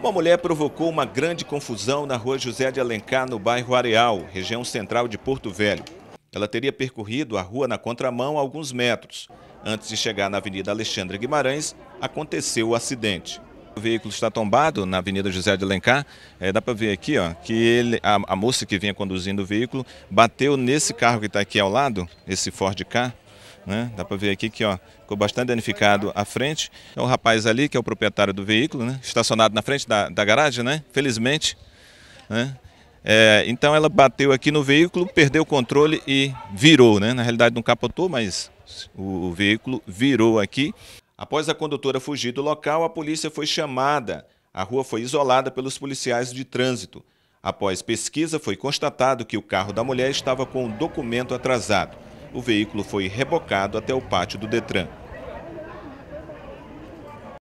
Uma mulher provocou uma grande confusão na rua José de Alencar, no bairro Areal, região central de Porto Velho. Ela teria percorrido a rua na contramão alguns metros. Antes de chegar na Avenida Alexandre Guimarães, aconteceu o acidente. O veículo está tombado na Avenida José de Alencar. É, dá para ver aqui ó, que ele, a, a, moça que vinha conduzindo o veículo bateu nesse carro que está aqui ao lado, esse Ford K. Né? Dá para ver aqui que ó, ficou bastante danificado a frente. É o rapaz ali, que é o proprietário do veículo, né? estacionado na frente da, da garagem, né? felizmente. Né? É, então ela bateu aqui no veículo, perdeu o controle e virou. Né? Na realidade não capotou, mas o, o veículo virou aqui. Após a condutora fugir do local, a polícia foi chamada. A rua foi isolada pelos policiais de trânsito. Após pesquisa, foi constatado que o carro da mulher estava com um documento atrasado. O veículo foi rebocado até o pátio do Detran.